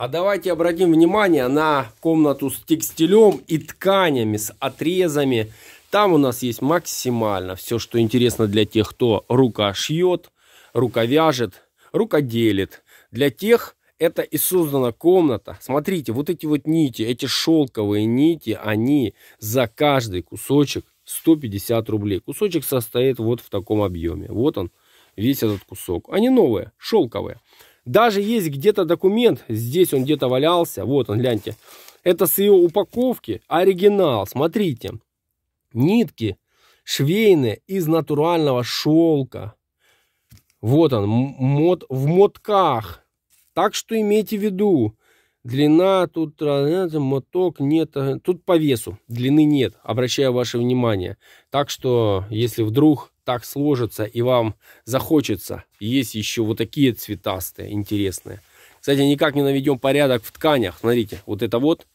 А давайте обратим внимание на комнату с текстилем и тканями, с отрезами. Там у нас есть максимально все, что интересно для тех, кто рука шьет, рука вяжет, рука делит. Для тех это и создана комната. Смотрите, вот эти вот нити, эти шелковые нити, они за каждый кусочек 150 рублей. Кусочек состоит вот в таком объеме. Вот он, весь этот кусок. Они новые, шелковые. Даже есть где-то документ, здесь он где-то валялся, вот он, гляньте. Это с ее упаковки оригинал, смотрите. Нитки швейные из натурального шелка. Вот он, мод, в мотках. Так что имейте в виду, длина тут, э, моток нет, э, тут по весу, длины нет, обращаю ваше внимание. Так что, если вдруг так сложится и вам захочется. Есть еще вот такие цветастые, интересные. Кстати, никак не наведем порядок в тканях. Смотрите, вот это вот,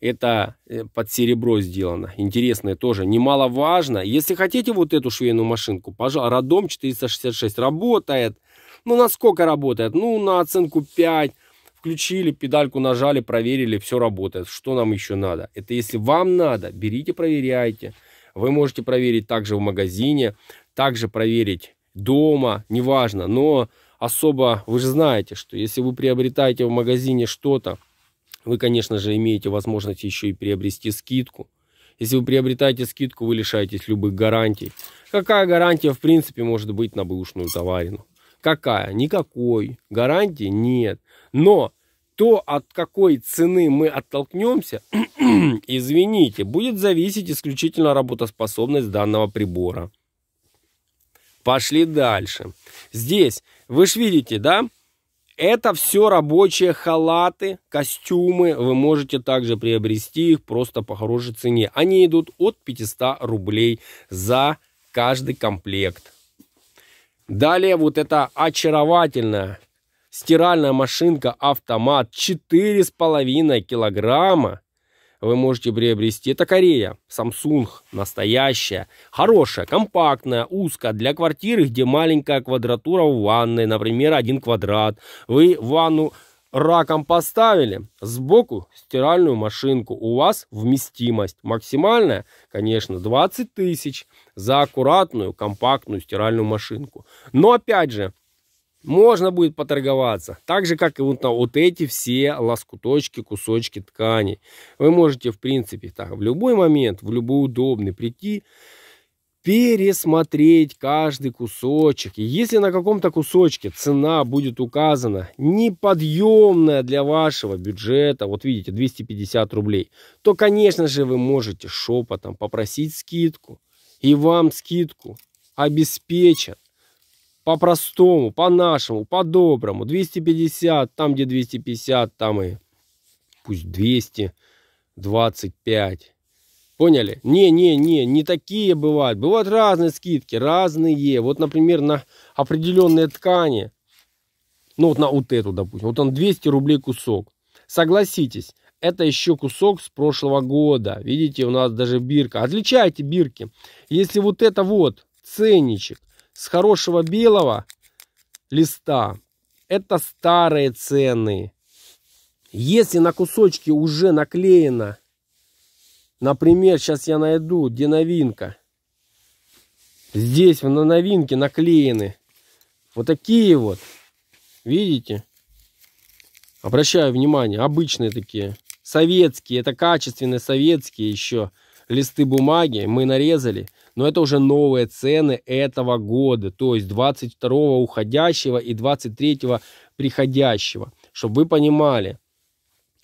это э, под серебро сделано. Интересное тоже. Немаловажно. Если хотите вот эту швейную машинку, пожалуйста, Родом 466 работает. Ну, насколько работает? Ну, на оценку 5 включили, педальку нажали, проверили, все работает. Что нам еще надо? Это если вам надо, берите, проверяйте. Вы можете проверить также в магазине также проверить дома, неважно, но особо вы же знаете, что если вы приобретаете в магазине что-то, вы, конечно же, имеете возможность еще и приобрести скидку. Если вы приобретаете скидку, вы лишаетесь любых гарантий. Какая гарантия, в принципе, может быть на бэушную товарину? Какая? Никакой. Гарантии нет. Но то, от какой цены мы оттолкнемся, извините, будет зависеть исключительно работоспособность данного прибора. Пошли дальше. Здесь, вы же видите, да? Это все рабочие халаты, костюмы. Вы можете также приобрести их просто по хорошей цене. Они идут от 500 рублей за каждый комплект. Далее вот это очаровательная стиральная машинка-автомат 4,5 килограмма вы можете приобрести. Это Корея, Samsung, настоящая, хорошая, компактная, узкая, для квартиры, где маленькая квадратура в ванной, например, один квадрат. Вы ванну раком поставили, сбоку стиральную машинку. У вас вместимость максимальная, конечно, 20 тысяч за аккуратную, компактную стиральную машинку. Но опять же, можно будет поторговаться. Так же, как и вот, на вот эти все лоскуточки, кусочки ткани. Вы можете, в принципе, так, в любой момент, в любой удобный прийти, пересмотреть каждый кусочек. И если на каком-то кусочке цена будет указана неподъемная для вашего бюджета, вот видите, 250 рублей, то, конечно же, вы можете шепотом попросить скидку. И вам скидку обеспечат по-простому, по-нашему, по-доброму. 250, там где 250, там и пусть 225. Поняли? Не-не-не, не такие бывают. Бывают разные скидки, разные. Вот, например, на определенные ткани. Ну, вот на вот эту, допустим. Вот он 200 рублей кусок. Согласитесь, это еще кусок с прошлого года. Видите, у нас даже бирка. Отличайте бирки. Если вот это вот ценничек с хорошего белого листа, это старые цены. Если на кусочке уже наклеено, например, сейчас я найду, где новинка. Здесь на новинке наклеены вот такие вот, видите? Обращаю внимание, обычные такие, советские, это качественные советские еще листы бумаги мы нарезали но это уже новые цены этого года, то есть 22 уходящего и 23 приходящего. Чтобы вы понимали,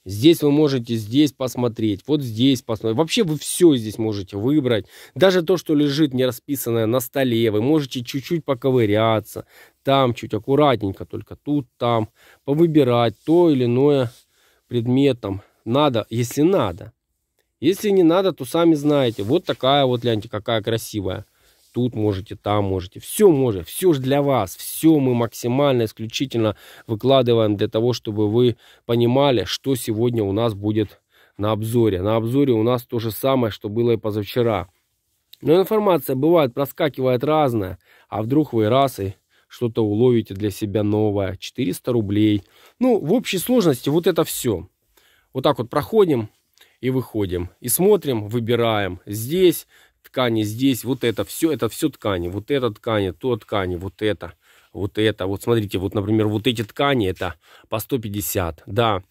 Здесь вы можете здесь посмотреть, вот здесь посмотреть. Вообще вы все здесь можете выбрать. Даже то, что лежит не расписанное на столе, вы можете чуть-чуть поковыряться. Там чуть аккуратненько, только тут, там. Повыбирать то или иное предметом. Надо, если надо. Если не надо, то сами знаете. Вот такая вот, гляньте, какая красивая. Тут можете, там можете. Все можете. все же для вас. Все мы максимально, исключительно выкладываем для того, чтобы вы понимали, что сегодня у нас будет на обзоре. На обзоре у нас то же самое, что было и позавчера. Но информация бывает, проскакивает разная. А вдруг вы раз и что-то уловите для себя новое. 400 рублей. Ну, в общей сложности вот это все. Вот так вот проходим и выходим. И смотрим, выбираем. Здесь ткани, здесь вот это все, это все ткани. Вот это ткани, то ткани, вот это, вот это. Вот смотрите, вот, например, вот эти ткани, это по 150. Да,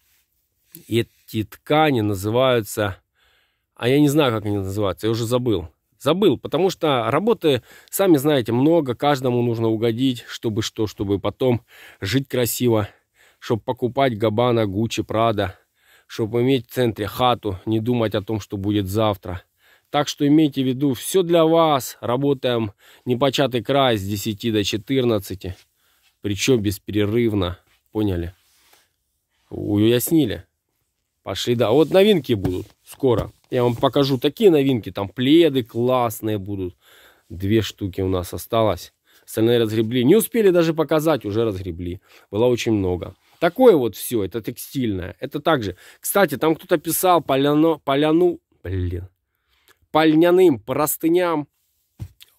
эти ткани называются... А я не знаю, как они называются, я уже забыл. Забыл, потому что работы, сами знаете, много, каждому нужно угодить, чтобы что, чтобы потом жить красиво, чтобы покупать Габана, Гуччи, Прада, чтобы иметь в центре хату, не думать о том, что будет завтра. Так что имейте в виду, все для вас. Работаем непочатый край с 10 до 14, причем бесперерывно. Поняли? Уяснили? Пошли, да. Вот новинки будут скоро. Я вам покажу такие новинки. Там пледы классные будут. Две штуки у нас осталось. Остальные разгребли. Не успели даже показать, уже разгребли. Было очень много. Такое вот все, это текстильное. Это также. Кстати, там кто-то писал поляно, поляну, блин, по льняным простыням.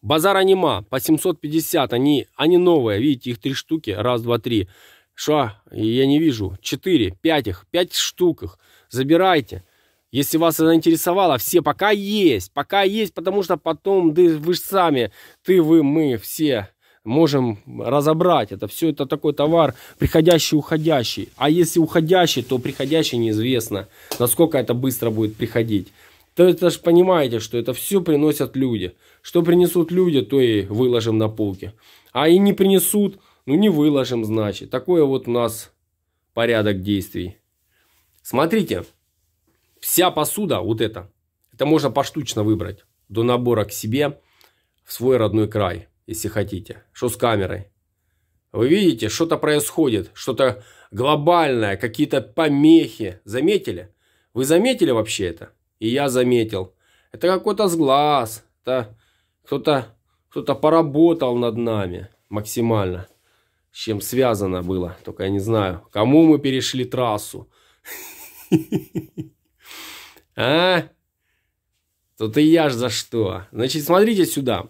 Базар анима по 750, они, они новые, видите, их три штуки, раз, два, три. Ша, я не вижу, четыре, пять их, пять штук их, забирайте. Если вас это интересовало, все пока есть, пока есть, потому что потом, да вы же сами, ты, вы, мы, все можем разобрать. Это все это такой товар, приходящий, уходящий. А если уходящий, то приходящий неизвестно, насколько это быстро будет приходить. То это же понимаете, что это все приносят люди. Что принесут люди, то и выложим на полке. А и не принесут, ну не выложим, значит. Такой вот у нас порядок действий. Смотрите, вся посуда вот эта, это можно поштучно выбрать до набора к себе в свой родной край если хотите. Что с камерой? Вы видите, что-то происходит, что-то глобальное, какие-то помехи. Заметили? Вы заметили вообще это? И я заметил. Это какой-то сглаз. Это кто-то кто, -то, поработал над нами максимально. С чем связано было, только я не знаю. Кому мы перешли трассу? А? Тут и я ж за что. Значит, смотрите сюда.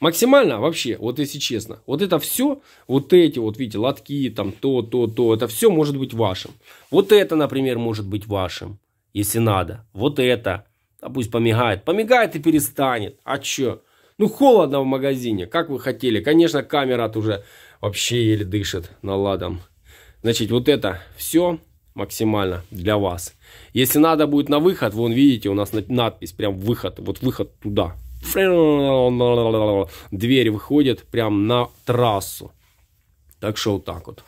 Максимально вообще, вот если честно, вот это все, вот эти вот, видите, лотки, там, то, то, то, это все может быть вашим. Вот это, например, может быть вашим, если надо. Вот это, а пусть помигает. Помигает и перестанет, а чё? Ну, холодно в магазине, как вы хотели. Конечно, камера тут уже вообще еле дышит наладом. Значит, вот это все максимально для вас. Если надо будет на выход, вон видите, у нас надпись прям выход, вот выход туда, дверь выходит прям на трассу. Так что вот так вот.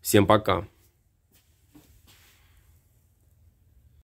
Всем пока.